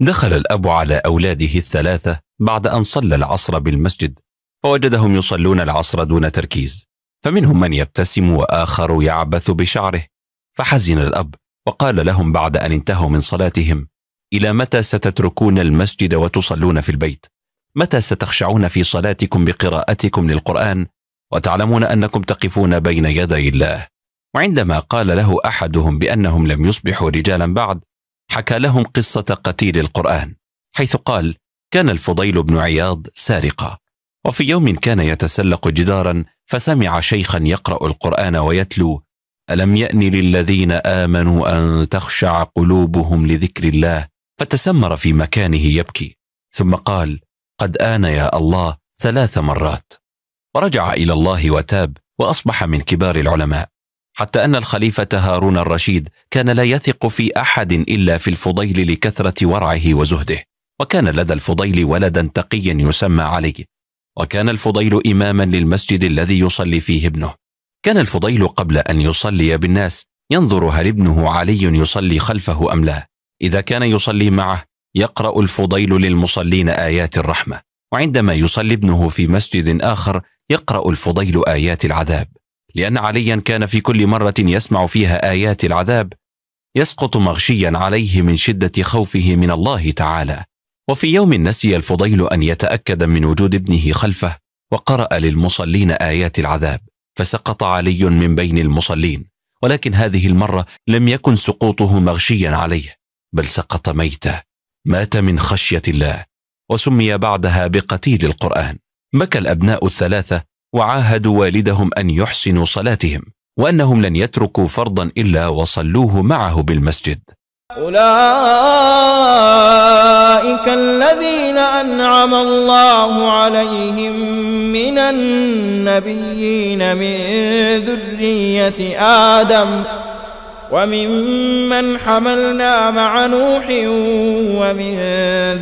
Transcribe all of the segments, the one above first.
دخل الأب على أولاده الثلاثة بعد أن صلى العصر بالمسجد فوجدهم يصلون العصر دون تركيز فمنهم من يبتسم وآخر يعبث بشعره فحزن الأب وقال لهم بعد أن انتهوا من صلاتهم إلى متى ستتركون المسجد وتصلون في البيت؟ متى ستخشعون في صلاتكم بقراءتكم للقرآن وتعلمون أنكم تقفون بين يدي الله؟ وعندما قال له أحدهم بأنهم لم يصبحوا رجالا بعد حكى لهم قصة قتيل القرآن حيث قال كان الفضيل بن عياض سارقا وفي يوم كان يتسلق جدارا فسمع شيخا يقرأ القرآن ويتلو ألم يأن للذين آمنوا أن تخشع قلوبهم لذكر الله فتسمر في مكانه يبكي ثم قال قد آن يا الله ثلاث مرات ورجع إلى الله وتاب وأصبح من كبار العلماء حتى ان الخليفه هارون الرشيد كان لا يثق في احد الا في الفضيل لكثره ورعه وزهده وكان لدى الفضيل ولدا تقيا يسمى علي وكان الفضيل اماما للمسجد الذي يصلي فيه ابنه كان الفضيل قبل ان يصلي بالناس ينظر هل ابنه علي يصلي خلفه ام لا اذا كان يصلي معه يقرا الفضيل للمصلين ايات الرحمه وعندما يصلي ابنه في مسجد اخر يقرا الفضيل ايات العذاب لأن عليا كان في كل مرة يسمع فيها آيات العذاب يسقط مغشيا عليه من شدة خوفه من الله تعالى وفي يوم نسي الفضيل أن يتأكد من وجود ابنه خلفه وقرأ للمصلين آيات العذاب فسقط علي من بين المصلين ولكن هذه المرة لم يكن سقوطه مغشيا عليه بل سقط ميتا مات من خشية الله وسمي بعدها بقتيل القرآن بكى الأبناء الثلاثة وعاهدوا والدهم ان يحسنوا صلاتهم وانهم لن يتركوا فرضا الا وصلوه معه بالمسجد اولئك الذين انعم الله عليهم من النبيين من ذريه ادم وممن حملنا مع نوح ومن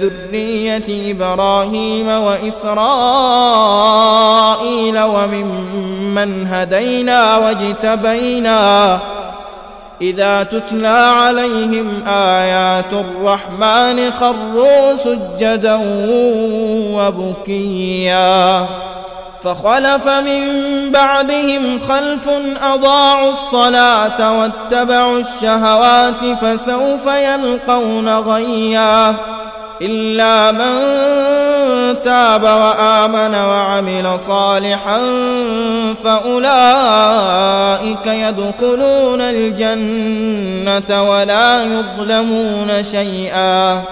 ذرية إبراهيم وإسرائيل إسرائيل وممن هدينا واجتبينا إذا تتلى عليهم آيات الرحمن خروا سجدا وبكيا فخلف من بعدهم خلف أضاعوا الصلاة واتبعوا الشهوات فسوف يلقون غيا إلا من تاب وآمن وعمل صالحا فأولئك يدخلون الجنة ولا يظلمون شيئا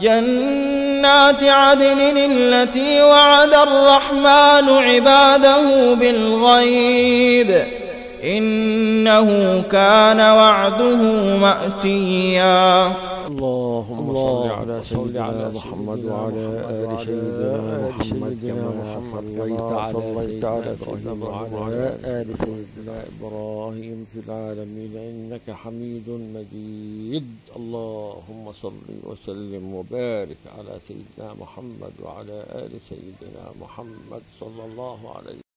جنات عدن التي وعد الرحمن عباده بالغيب إنه كان وعده مأتياً اللهم صل على سيدنا محمد وعلى آل سيدنا محمد كما صليت على إبراهيم وعلى آل سيدنا إبراهيم في العالمين إنك حميد مجيد اللهم صل وسلم وبارك على سيدنا محمد وعلى آل سيدنا محمد صلى الله عليه